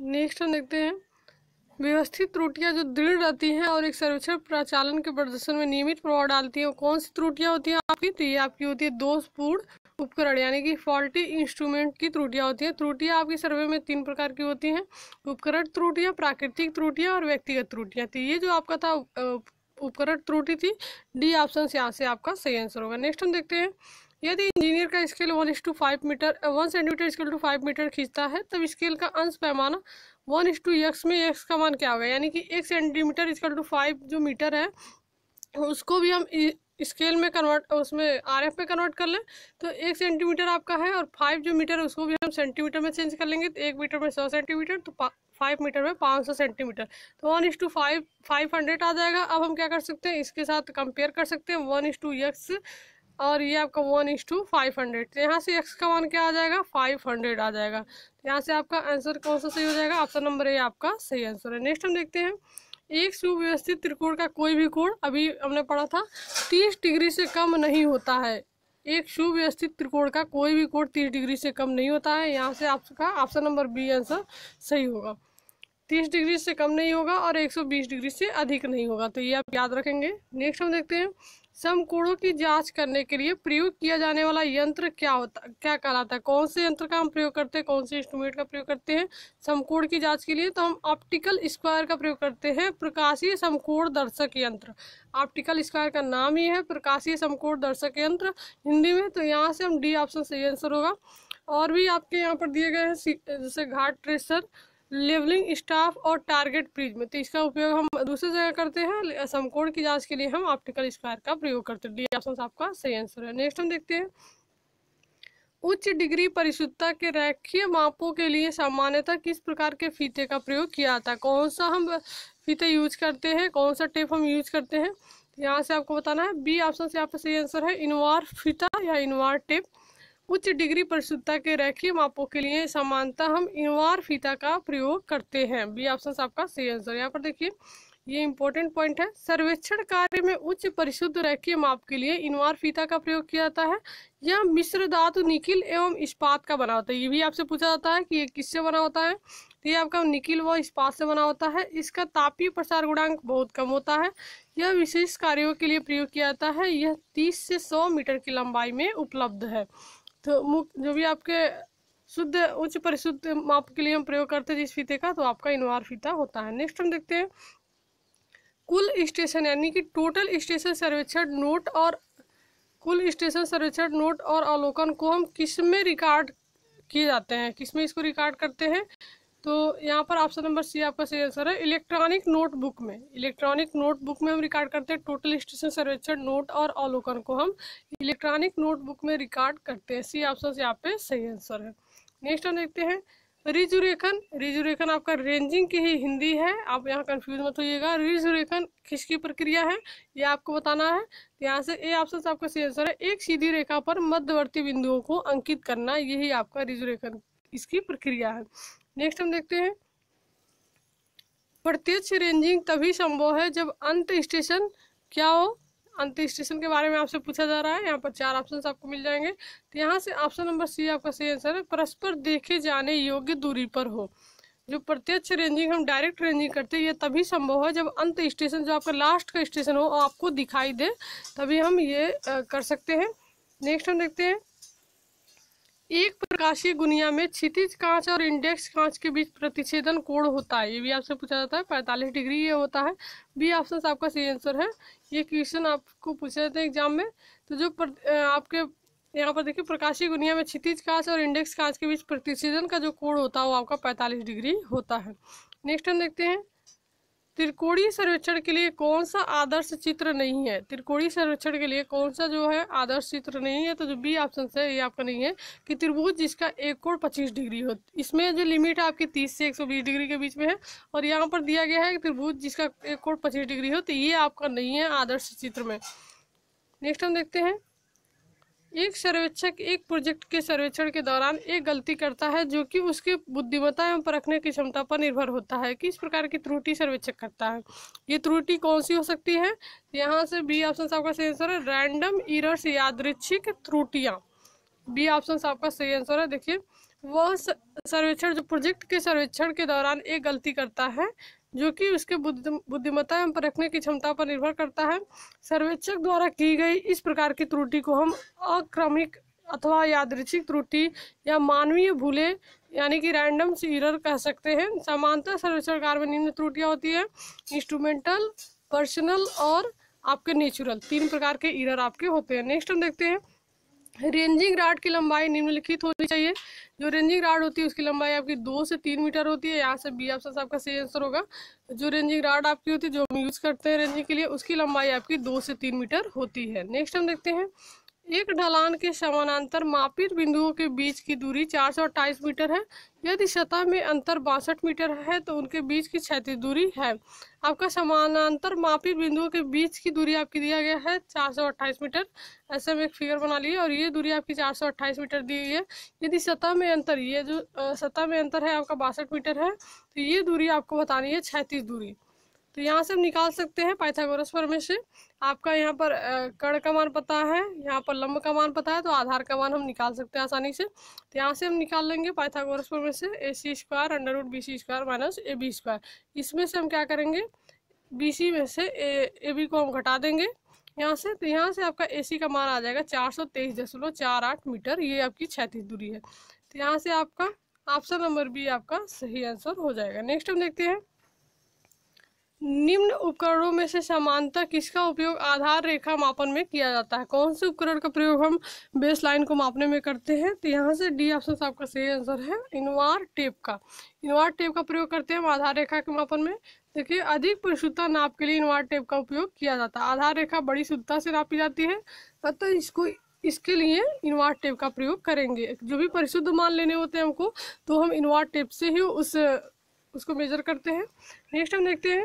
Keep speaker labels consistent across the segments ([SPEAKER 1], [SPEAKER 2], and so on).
[SPEAKER 1] next हम देखते हैं व्यवस्थित त्रुटियां जो दृढ़ रहती हैं और एक सर्वेक्षण प्रचालन के प्रदर्शन में नियमित प्रभाव डालती हैं कौन सी त्रुटियां होती हैं आपकी तो ये आपकी होती है दोषपूर्ण उपकरण यानी कि फॉल्टी इंस्ट्रूमेंट की त्रुटियां होती हैं त्रुटियां आपकी सर्वे में तीन प्रकार की होती हैं उपकरण त्रुटियां प्राकृतिक त्रुटियाँ और व्यक्तिगत त्रुटियां तो ये जो आपका था उपकरण त्रुटि थी डी ऑप्शन यहाँ से आपका सही आंसर होगा नेक्स्ट हम देखते हैं यदि इंजीनियर का scale one is to five metre one centimetre scale to five metre खींचता है तब स्केल का अंश पैमाना वन इज टू यक्स में यक्स का मान क्या होगा यानी कि एक सेंटीमीटर स्केल टू फाइव जो मीटर है उसको भी हम स्केल में कन्वर्ट उसमें आर एफ में कन्वर्ट कर लें तो एक सेंटीमीटर आपका है और फाइव जो मीटर है उसको भी हम सेंटीमीटर में चेंज कर लेंगे तो एक मीटर में सौ सेंटीमीटर तो फाइव मीटर में पाँच सौ सेंटीमीटर तो one is to five five hundred आ जाएगा अब हम क्या कर सकते हैं इसके साथ कंपेयर कर सकते हैं वन इज टू यक्स और ये आपका one is to five hundred तो यहाँ से एक्स का वन क्या आ जाएगा फाइव हंड्रेड आ जाएगा तो यहाँ से आपका आंसर कौन सा सही हो जाएगा ऑप्शन नंबर ए आपका सही आंसर है नेक्स्ट हम देखते हैं एक सुव्यवस्थित त्रिकोण का कोई भी कोण अभी हमने पढ़ा था तीस डिग्री से कम नहीं होता है एक सुव्यवस्थित त्रिकोण का कोई भी कोण तीस डिग्री से कम नहीं होता है यहाँ से आपका ऑप्शन नंबर बी आंसर सही होगा तीस डिग्री से कम नहीं होगा और एक सौ बीस डिग्री से अधिक नहीं होगा तो ये आप याद रखेंगे नेक्स्ट हम देखते हैं समकोणों की जांच करने के लिए प्रयोग किया जाने वाला यंत्र क्या होता क्या कहलाता है कौन से यंत्र का हम प्रयोग करते हैं कौन से इंस्ट्रूमेंट का प्रयोग करते हैं समकोण की जांच के लिए तो हम ऑप्टिकल स्क्वायर का प्रयोग करते हैं प्रकाशीय समकोण दर्शक यंत्र ऑप्टिकल स्क्वायर का नाम ही है प्रकाशीय समकोण दर्शक यंत्र हिंदी में तो यहाँ से हम डी ऑप्शन सही आंसर होगा और भी आपके यहाँ पर दिए गए हैं जैसे घाट ट्रेसर लेवलिंग स्टाफ और टारगेट प्रिज्म तो इसका उपयोग हम दूसरी जगह करते हैं समकोण की जांच के लिए हम ऑप्टिकल स्क्वायर का प्रयोग करते हैं डी ऑप्शन आपका सही आंसर है नेक्स्ट हम देखते हैं उच्च डिग्री परिशुद्धता के रैखीय मापों के लिए सामान्यतः किस प्रकार के फीते का प्रयोग किया जाता है कौन सा हम फीते यूज करते हैं कौन सा टेप हम यूज करते हैं यहाँ से आपको बताना है बी ऑप्शन से आपका सही आंसर है इनवार फीता या इनवार टेप उच्च डिग्री परिशुद्धता के रेखीय मापों के लिए समानता हम इनवार फीता का प्रयोग करते हैं बी ऑप्शन आपका सही आंसर यहाँ पर देखिए ये इंपॉर्टेंट पॉइंट है सर्वेक्षण कार्य में उच्च परिशुद्ध रेखीय माप के लिए इनवार फीता का प्रयोग किया जाता है यह मिश्र धातु निकिल एवं इस्पात का बना होता है ये भी आपसे पूछा जाता है कि ये किससे बना होता है तो ये आपका निकिल व इस्पात से बना होता है इसका तापीय प्रसार गुणांक बहुत कम होता है यह विशेष कार्यों के लिए प्रयोग किया जाता है यह तीस से सौ मीटर की लंबाई में उपलब्ध है तो मुख जो भी आपके शुद्ध उच्च परिशुद्ध माप के लिए हम प्रयोग करते हैं जिस फीते का तो आपका इनवार फीता होता है नेक्स्ट हम देखते हैं कुल स्टेशन यानी कि टोटल स्टेशन सर्वेक्षण नोट और कुल स्टेशन सर्वेक्षण नोट और अवलोकन को हम किस में रिकॉर्ड किए जाते हैं किस में इसको रिकॉर्ड करते हैं तो यहाँ पर ऑप्शन नंबर सी आपका सही आंसर है इलेक्ट्रॉनिक नोटबुक में इलेक्ट्रॉनिक नोटबुक में हम रिकॉर्ड करते हैं टोटल स्टेशन सर्वेक्षण नोट और अवलोकन को हम इलेक्ट्रॉनिक नोटबुक में रिकॉर्ड करते हैं सी ऑप्शन यहाँ पे सही आंसर है नेक्स्ट हम देखते हैं रिजुरेखन रिजुरेखन आपका रेंजिंग की ही हिंदी है आप यहाँ कन्फ्यूज मत होइएगा रिजुरेखन किसकी प्रक्रिया है ये आपको बताना है तो यहाँ से ए ऑप्शन से आपका सही आंसर है एक सीधी रेखा पर मध्यवर्ती बिंदुओं को अंकित करना यही आपका रिजुरेखन इसकी प्रक्रिया है नेक्स्ट हम देखते हैं प्रत्यक्ष रेंजिंग तभी संभव है जब अंत स्टेशन क्या हो अंत स्टेशन के बारे में आपसे पूछा जा रहा है यहाँ पर चार ऑप्शन आपको मिल जाएंगे तो यहाँ से ऑप्शन नंबर सी आपका सही आंसर है परस्पर देखे जाने योग्य दूरी पर हो जो प्रत्यक्ष रेंजिंग हम डायरेक्ट रेंजिंग करते हैं ये तभी संभव है जब अंत स्टेशन जो आपका लास्ट का स्टेशन हो आपको दिखाई दे तभी हम ये कर सकते हैं नेक्स्ट हम देखते हैं एक प्रकाशीय गुनिया में क्षितिज कांच और इंडेक्स कांच के बीच प्रतिच्छेदन कोण होता है ये भी आपसे पूछा जाता है पैंतालीस डिग्री ये होता है बी ऑप्शन आपका सही आंसर है ये क्वेश्चन आपको पूछे जाते हैं एग्जाम में तो जो प्र, आपके यहाँ पर देखिए प्रकाशीय गुनिया में क्षितिज कांच और इंडेक्स कांच के बीच प्रतिच्छेदन का जो कोण होता है वो आपका पैंतालीस डिग्री होता है नेक्स्ट हम देखते हैं त्रिकोणीय सर्वेक्षण के लिए कौन सा आदर्श चित्र नहीं है त्रिकोणीय सर्वेक्षण के लिए कौन सा जो है आदर्श चित्र नहीं है तो जो बी ऑप्शन है ये आपका नहीं है कि त्रिभुज जिसका एक कोण पच्चीस डिग्री हो इसमें जो लिमिट है आपकी तीस से एक सौ बीस डिग्री के बीच में है और यहाँ पर दिया गया है कि त्रिभुज जिसका एक कोण पच्चीस डिग्री हो तो ये आपका नहीं है आदर्श चित्र में नेक्स्ट हम देखते हैं एक सर्वेक्षक एक प्रोजेक्ट के सर्वेक्षण के दौरान एक गलती करता है जो कि उसके बुद्धिमत्ता एवं परखने की क्षमता पर निर्भर होता है किस प्रकार की त्रुटि सर्वेक्षक करता है ये त्रुटि कौन सी हो सकती है यहाँ से बी ऑप्शन आपका सही आंसर है रैंडम इरर्स यादृच्छिक त्रुटियाँ बी ऑप्शन आपका सही आंसर है देखिए वह सर्वेक्षण जो प्रोजेक्ट के सर्वेक्षण के दौरान एक गलती करता है जो कि उसके बुद्धिमत्ता एवं परखने की क्षमता पर निर्भर करता है सर्वेक्षक द्वारा की गई इस प्रकार की त्रुटि को हम अक्रमिक अथवा यादृचिक त्रुटि या मानवीय भूले यानी कि रैंडम सीरर कह सकते हैं सामान्यतः सर्वेक्षण कार्य में निम्न त्रुटियाँ होती है इंस्ट्रूमेंटल पर्सनल और आपके नेचुरल तीन प्रकार के ईरर आपके होते हैं नेक्स्ट हम देखते हैं रेंजिंग राड की लंबाई निम्नलिखित होनी चाहिए जो रेंजिंग राड होती है उसकी लंबाई आपकी दो से तीन मीटर होती है यहाँ से बी ऑप्शन आपका सही आंसर होगा जो रेंजिंग राड आपकी होती है जो हम यूज़ करते हैं रेंजिंग के लिए उसकी लंबाई आपकी दो से तीन मीटर होती है नेक्स्ट हम देखते हैं एक ढलान के समानांतर मापित बिंदुओं के बीच की दूरी चार सौ अट्ठाईस मीटर है यदि सतह में अंतर बासठ मीटर है तो उनके बीच की क्षैतिज दूरी है आपका समानांतर मापित बिंदुओं के बीच की दूरी आपकी दिया गया है चार सौ अट्ठाईस मीटर ऐसे में एक फिगर बना लिए और ये दूरी आपकी चार सौ अट्ठाईस मीटर दी गई है यदि सतह में अंतर ये जो सतह में अंतर है आपका बासठ मीटर है तो ये दूरी आपको बतानी है छैतीस दूरी तो यहाँ से हम निकाल सकते हैं पाइथागोरस में से आपका यहाँ पर कड़ का मान पता है यहाँ पर लंब का मान पता है तो आधार का मान हम निकाल सकते हैं आसानी से तो यहाँ से हम निकाल लेंगे पाइथागोरस में से A C square under root B C square minus A B square इसमें से हम क्या करेंगे बी सी में से ए बी को हम घटा देंगे यहाँ से तो यहाँ से आपका ए सी का मान आ जाएगा चार सौ तेईस दशमलव चार आठ मीटर ये आपकी छैतीस दूरी है तो यहाँ से आपका ऑप्शन नंबर बी आपका सही आंसर हो जाएगा नेक्स्ट हम देखते हैं निम्न उपकरणों में से समानता किसका उपयोग आधार रेखा मापन में किया जाता है कौन से उपकरण का प्रयोग हम बेस लाइन को मापने में करते हैं तो यहाँ से डी ऑप्शन आपका सही आंसर है इनवार टेप का इनवार टेप का प्रयोग करते हैं हम आधार रेखा के मापन में देखिए अधिक परिशुद्धता नाप के लिए इनवार टेप का उपयोग किया जाता है आधार रेखा बड़ी शुद्धता से नापी जाती है अतः इसको इसके लिए इन्वाट टेप का प्रयोग करेंगे जो भी परिशुद्ध मान लेने होते हैं हमको तो हम इन्वाट टेप से ही उस उसको मेजर करते हैं नेक्स्ट हम देखते हैं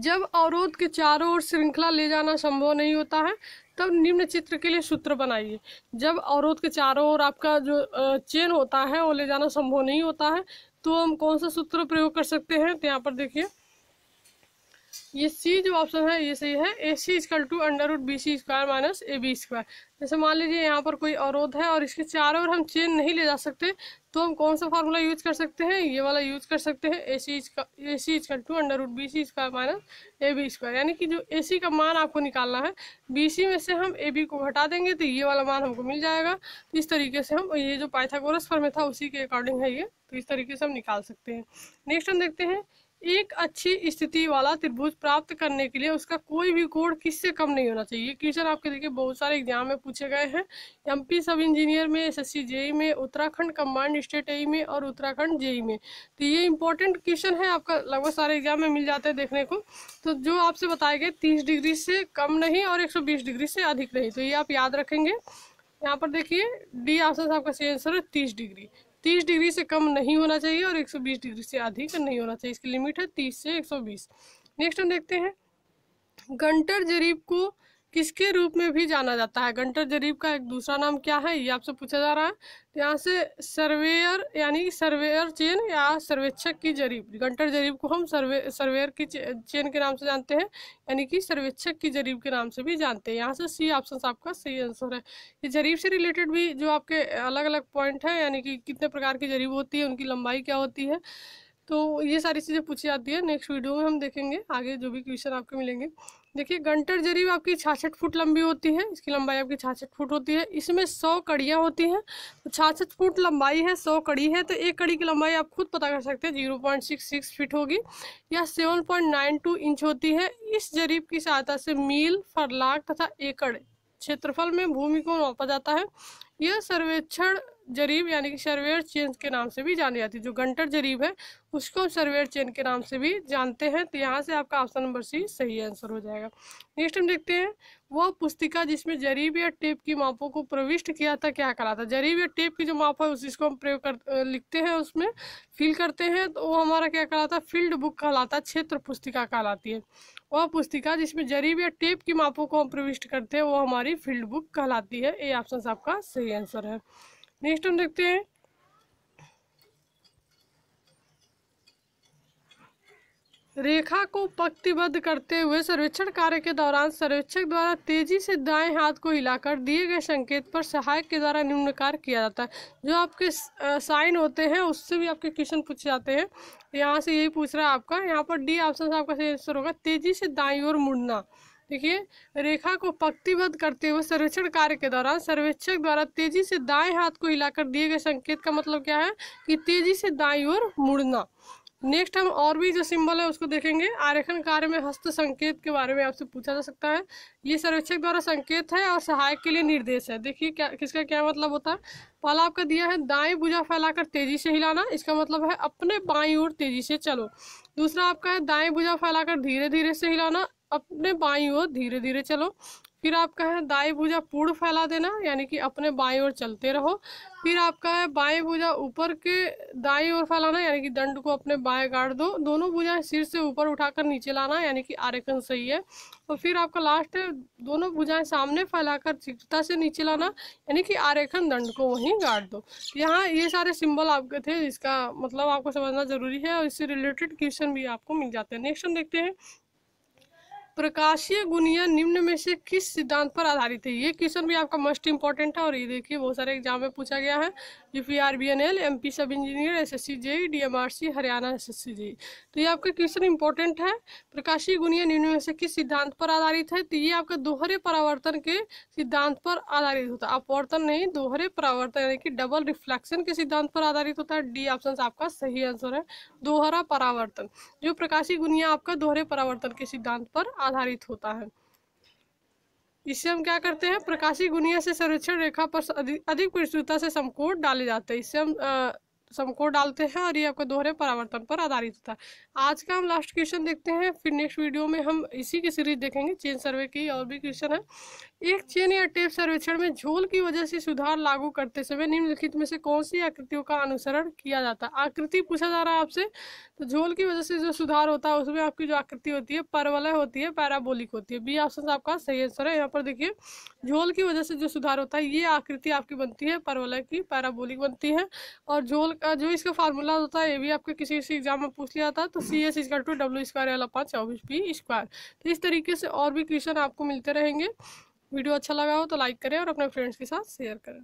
[SPEAKER 1] जब अवरोध के चारों ओर श्रृंखला ले जाना संभव नहीं होता है तब निम्न चित्र के लिए सूत्र बनाइए जब अवरोध के चारों ओर आपका जो चेन होता है वो ले जाना संभव नहीं होता है तो हम कौन सा सूत्र प्रयोग कर सकते हैं तो यहाँ पर देखिए ये सी जो ऑप्शन है ये सही है A C is equal to under root B C square minus A B square जैसे मान लीजिए यहाँ पर कोई अवरोध है और इसके चारों ओर हम चेन नहीं ले जा सकते तो हम कौन सा फार्मूला यूज कर सकते हैं ये वाला यूज कर सकते हैं A C A C is equal to under root B C square minus A B square यानी कि जो ए सी का मान आपको निकालना है बी सी में से हम ए बी को घटा देंगे तो ये वाला मान हमको मिल जाएगा इस तरीके से हम ये जो पाइथागोरस फॉर्म था उसी के अकॉर्डिंग है ये तो इस तरीके से हम निकाल सकते हैं नेक्स्ट हम देखते हैं एक अच्छी स्थिति वाला त्रिभुज प्राप्त करने के लिए उसका कोई भी कोड किससे कम नहीं होना चाहिए क्वेश्चन आपके देखिए बहुत सारे एग्जाम में पूछे गए हैं एमपी सब इंजीनियर में एसएससी जेई e में उत्तराखंड कम्बाइंड स्टेट ए में और उत्तराखंड जेई e में तो ये इंपॉर्टेंट क्वेश्चन है आपका लगभग सारे एग्जाम में मिल जाते हैं देखने को तो जो आपसे बताए गए तीस डिग्री से कम नहीं और एक डिग्री से अधिक नहीं तो ये आप याद रखेंगे यहाँ पर देखिए डी ऑप्शन आपका सही आंसर है तीस डिग्री तीस डिग्री से कम नहीं होना चाहिए और एक सौ बीस डिग्री से अधिक नहीं होना चाहिए इसकी लिमिट है तीस से एक सौ बीस नेक्स्ट हम देखते हैं गंटर जरीब को किसके रूप में भी जाना जाता है गंटर जरीब का एक दूसरा नाम क्या है ये आपसे पूछा जा रहा है तो यहाँ से सर्वेयर यानी सर्वेयर चेन या सर्वेक्षक की जरीब गंटर जरीब को हम सर्वे सर्वेयर की चेन के नाम से जानते हैं यानी कि सर्वेक्षक की जरीब के नाम से भी जानते हैं यहाँ से सी ऑप्शन आपका सही आंसर है ये जरीब से रिलेटेड भी जो आपके अलग अलग पॉइंट हैं यानी कि कितने प्रकार की जरीब होती है उनकी लंबाई क्या होती है तो ये सारी चीज़ें पूछी जाती है नेक्स्ट वीडियो में हम देखेंगे आगे जो भी क्वेश्चन आपके मिलेंगे देखिए गंटर जरीब आपकी छाछठ फुट लंबी होती है इसकी लंबाई आपकी छाछठ फुट होती है इसमें सौ कड़ियाँ होती हैं तो छाछठ फुट लंबाई है सौ कड़ी है तो एक कड़ी की लंबाई आप खुद पता कर सकते हैं zero point six six feet होगी या seven point nine two inch होती है इस जरीब की सहायता से मील फरलाख तथा एकड़ क्षेत्रफल में भूमि को मापा जाता है यह सर्वेक्षण जरीब यानी कि सर्वेयर चेन के नाम से भी जानी जाती है जो गंटर जरीब है उसको सर्वेयर चेन के नाम से भी जानते हैं तो यहाँ से आपका ऑप्शन नंबर सी सही आंसर हो जाएगा नेक्स्ट हम देखते हैं वह पुस्तिका जिसमें जरीब या टेप की मापों को प्रविष्ट किया था क्या कहलाता जरीब या टेप की जो माप है उस इसको हम प्रयोग कर लिखते हैं उसमें फिल करते हैं तो वो हमारा क्या कहलाता है फील्ड बुक कहलाता है क्षेत्र पुस्तिका कहलाती है वह पुस्तिका जिसमें जरीब या टेप की मापों को हम प्रविष्ट करते हैं वो हमारी फील्ड बुक कहलाती है ये ऑप्शन आपका सही आंसर है नेक्स्ट हम देखते हैं रेखा को पक्तिबद्ध करते हुए सर्वेक्षण कार्य के दौरान सर्वेक्षक द्वारा तेजी से दाएं हाथ को हिलाकर दिए गए संकेत पर सहायक के द्वारा निम्न कार्य किया जाता है जो आपके साइन होते हैं उससे भी आपके क्वेश्चन पूछे जाते हैं यहाँ से यही पूछ रहा है आपका यहाँ पर डी ऑप्शन आपका सही आंसर होगा तेजी से दाई और मुड़ना देखिए रेखा को पक्तिबद्ध करते हुए सर्वेक्षण कार्य के दौरान सर्वेक्षक द्वारा तेजी से दाएं हाथ को हिलाकर दिए गए संकेत का मतलब क्या है कि तेजी से दाई ओर मुड़ना नेक्स्ट हम और भी जो सिंबल है उसको देखेंगे आरेखन कार्य में हस्त संकेत के बारे में आपसे पूछा जा सकता है ये सर्वेक्षक द्वारा संकेत है और सहायक के लिए निर्देश है देखिए क्या किसका क्या मतलब होता है पहला आपका दिया है दाएं भुजा फैलाकर तेजी से हिलाना इसका मतलब है अपने बाई ओर तेजी से चलो दूसरा आपका है दाएं भुजा फैलाकर धीरे धीरे से हिलाना अपने बाई ओर धीरे धीरे चलो फिर आपका है दाई भुजा पूर्ण फैला देना यानी कि अपने बाई ओर चलते रहो फिर आपका है बाएं भुजा ऊपर के दाई ओर फैलाना यानी कि दंड को अपने बाएं गाड़ दो दोनों भुजाएं सिर से ऊपर उठाकर नीचे लाना यानी कि आरेखन सही है और फिर आपका लास्ट है दोनों भुजाएं सामने फैलाकर चिकता से नीचे लाना यानी कि आरेखन दंड को वहीं गाड़ दो यहाँ ये सारे सिंबल आपके थे जिसका मतलब आपको समझना जरूरी है और इससे रिलेटेड क्वेश्चन भी आपको मिल जाते हैं नेक्स्ट हम देखते हैं प्रकाशीय गुनिया निम्न में से किस सिद्धांत पर आधारित है ये क्वेश्चन भी आपका मोस्ट इंपॉर्टेंट है और ये देखिए बहुत सारे एग्जाम में पूछा गया है U P R B N L M P sub engineer S S C J D M R C Haryana S S C JE तो ये आपका क्वेश्चन इंपॉर्टेंट है प्रकाशीय गुनियन से किस सिद्धांत पर आधारित है तो ये आपका दोहरे परावर्तन के सिद्धांत पर आधारित होता है अपवर्तन नहीं दोहरे परावर्तन यानी कि डबल रिफ्लेक्शन के सिद्धांत पर आधारित होता है डी ऑप्शन आपका सही आंसर है दोहरा परावर्तन जो प्रकाशीय गुनिया आपका दोहरे परावर्तन के सिद्धांत पर आधारित होता है इससे हम क्या करते हैं प्रकाशी गुनिया से संरक्षण रेखा पर अधिक प्रस्तुता से समकोट डाले जाते हैं इससे हम समकोट डालते हैं और ये आपका दोहरे परावर्तन पर आधारित होता है आज का हम लास्ट क्वेश्चन देखते हैं फिर नेक्स्ट वीडियो में हम इसी की सीरीज देखेंगे चेन सर्वे की और भी क्वेश्चन है एक चेन या टेप सर्वेक्षण में झोल की वजह से सुधार लागू करते समय निम्नलिखित में से कौन सी आकृतियों का अनुसरण किया जाता है आकृति पूछा जा रहा है आपसे तो झोल की वजह से जो सुधार होता है उसमें आपकी जो आकृति होती है परवलय होती है पैराबोलिक होती है बी ऑप्शन आपका सही आंसर है यहाँ पर देखिए झोल की वजह से जो सुधार होता है ये आकृति आपकी बनती है परवलय की पैराबोलिक बनती है और झोल का जो इसका फार्मूला होता है ये भी आपके किसी किसी एग्जाम में पूछ लिया था तो C S square to W square L पाँच चौबीस बी स्क्वायर तो इस तरीके से और भी क्वेश्चन आपको मिलते रहेंगे वीडियो अच्छा लगा हो तो लाइक करें और अपने फ्रेंड्स के साथ शेयर करें